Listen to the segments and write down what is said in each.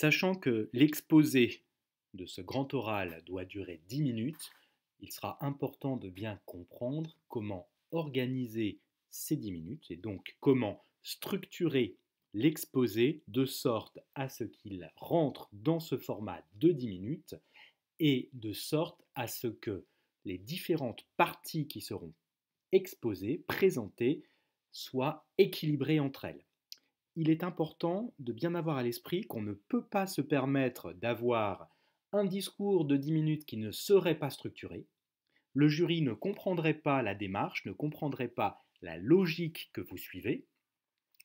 Sachant que l'exposé de ce grand oral doit durer 10 minutes, il sera important de bien comprendre comment organiser ces 10 minutes et donc comment structurer l'exposé de sorte à ce qu'il rentre dans ce format de 10 minutes et de sorte à ce que les différentes parties qui seront exposées, présentées, soient équilibrées entre elles il est important de bien avoir à l'esprit qu'on ne peut pas se permettre d'avoir un discours de 10 minutes qui ne serait pas structuré. Le jury ne comprendrait pas la démarche, ne comprendrait pas la logique que vous suivez.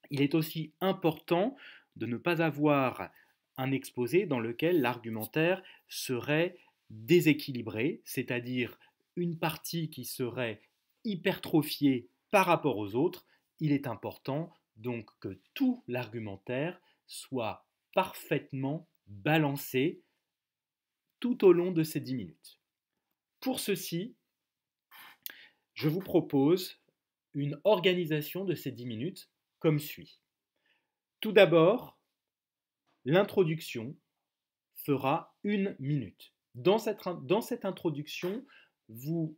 Il est aussi important de ne pas avoir un exposé dans lequel l'argumentaire serait déséquilibré, c'est-à-dire une partie qui serait hypertrophiée par rapport aux autres, il est important donc que tout l'argumentaire soit parfaitement balancé tout au long de ces 10 minutes. Pour ceci, je vous propose une organisation de ces 10 minutes comme suit. Tout d'abord, l'introduction fera une minute. Dans cette, dans cette introduction, vous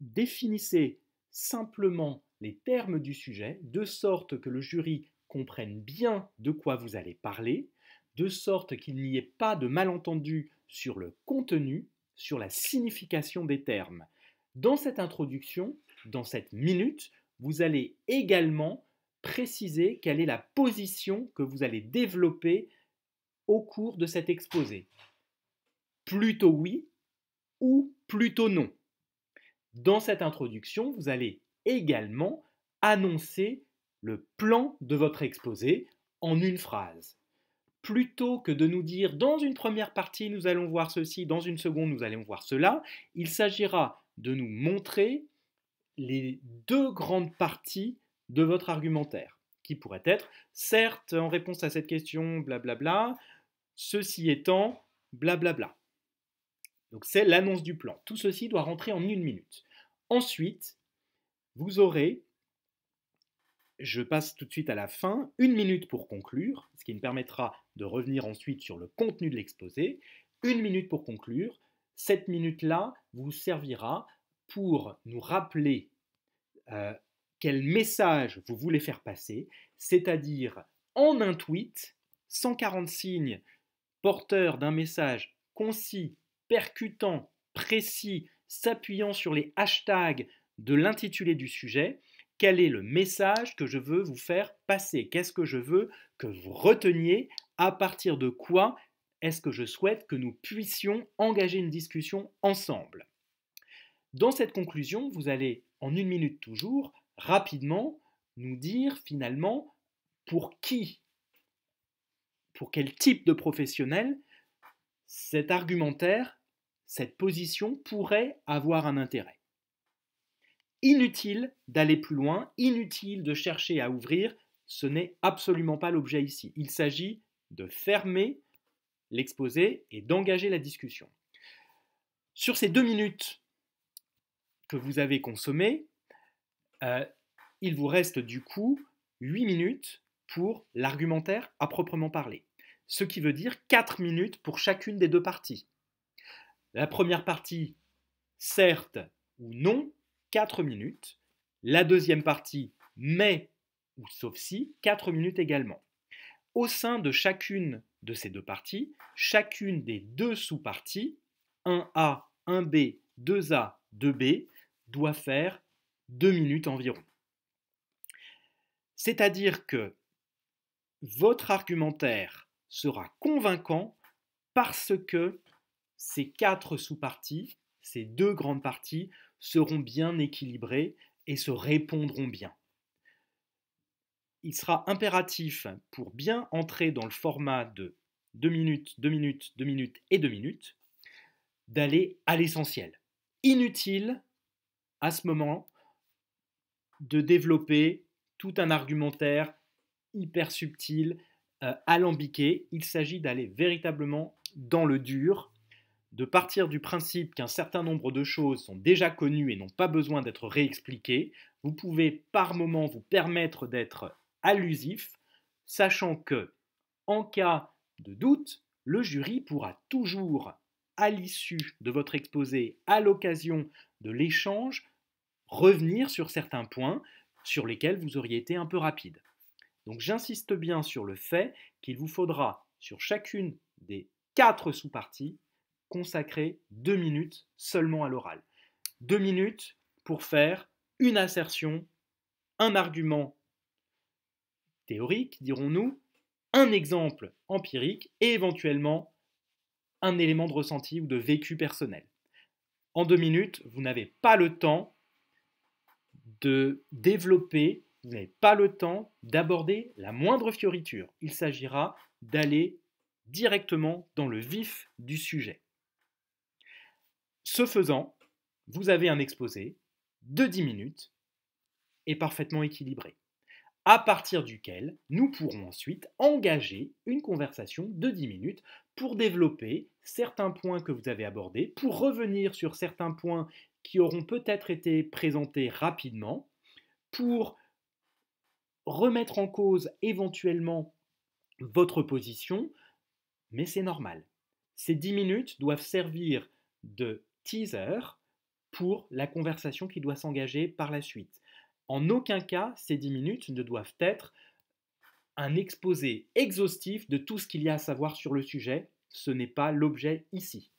définissez simplement termes du sujet, de sorte que le jury comprenne bien de quoi vous allez parler, de sorte qu'il n'y ait pas de malentendu sur le contenu, sur la signification des termes. Dans cette introduction, dans cette minute, vous allez également préciser quelle est la position que vous allez développer au cours de cet exposé. Plutôt oui ou plutôt non. Dans cette introduction, vous allez également annoncer le plan de votre exposé en une phrase. Plutôt que de nous dire dans une première partie nous allons voir ceci, dans une seconde nous allons voir cela, il s'agira de nous montrer les deux grandes parties de votre argumentaire, qui pourrait être, certes, en réponse à cette question, blablabla, bla bla, ceci étant, blablabla. Donc c'est l'annonce du plan. Tout ceci doit rentrer en une minute. Ensuite, vous aurez, je passe tout de suite à la fin, une minute pour conclure, ce qui me permettra de revenir ensuite sur le contenu de l'exposé. Une minute pour conclure. Cette minute-là vous servira pour nous rappeler euh, quel message vous voulez faire passer, c'est-à-dire en un tweet, 140 signes, porteur d'un message concis, percutant, précis, s'appuyant sur les hashtags, de l'intitulé du sujet, quel est le message que je veux vous faire passer, qu'est-ce que je veux que vous reteniez, à partir de quoi est-ce que je souhaite que nous puissions engager une discussion ensemble. Dans cette conclusion, vous allez, en une minute toujours, rapidement nous dire finalement pour qui, pour quel type de professionnel cet argumentaire, cette position pourrait avoir un intérêt. Inutile d'aller plus loin, inutile de chercher à ouvrir, ce n'est absolument pas l'objet ici. Il s'agit de fermer l'exposé et d'engager la discussion. Sur ces deux minutes que vous avez consommées, euh, il vous reste du coup huit minutes pour l'argumentaire à proprement parler, ce qui veut dire quatre minutes pour chacune des deux parties. La première partie, certes ou non, minutes. La deuxième partie, mais ou sauf si, 4 minutes également. Au sein de chacune de ces deux parties, chacune des deux sous-parties, 1A, 1B, 2A, 2B, doit faire 2 minutes environ. C'est-à-dire que votre argumentaire sera convaincant parce que ces quatre sous-parties ces deux grandes parties seront bien équilibrées et se répondront bien. Il sera impératif pour bien entrer dans le format de 2 minutes, 2 minutes, 2 minutes et 2 minutes, d'aller à l'essentiel. Inutile à ce moment de développer tout un argumentaire hyper subtil, euh, alambiqué. Il s'agit d'aller véritablement dans le dur, de partir du principe qu'un certain nombre de choses sont déjà connues et n'ont pas besoin d'être réexpliquées, vous pouvez par moment vous permettre d'être allusif, sachant que, en cas de doute, le jury pourra toujours, à l'issue de votre exposé, à l'occasion de l'échange, revenir sur certains points sur lesquels vous auriez été un peu rapide. Donc j'insiste bien sur le fait qu'il vous faudra, sur chacune des quatre sous-parties, consacrer deux minutes seulement à l'oral. Deux minutes pour faire une assertion, un argument théorique, dirons-nous, un exemple empirique et éventuellement un élément de ressenti ou de vécu personnel. En deux minutes, vous n'avez pas le temps de développer, vous n'avez pas le temps d'aborder la moindre fioriture. Il s'agira d'aller directement dans le vif du sujet. Ce faisant, vous avez un exposé de 10 minutes et parfaitement équilibré, à partir duquel nous pourrons ensuite engager une conversation de 10 minutes pour développer certains points que vous avez abordés, pour revenir sur certains points qui auront peut-être été présentés rapidement, pour remettre en cause éventuellement votre position, mais c'est normal. Ces 10 minutes doivent servir de teaser pour la conversation qui doit s'engager par la suite. En aucun cas, ces 10 minutes ne doivent être un exposé exhaustif de tout ce qu'il y a à savoir sur le sujet. Ce n'est pas l'objet ici.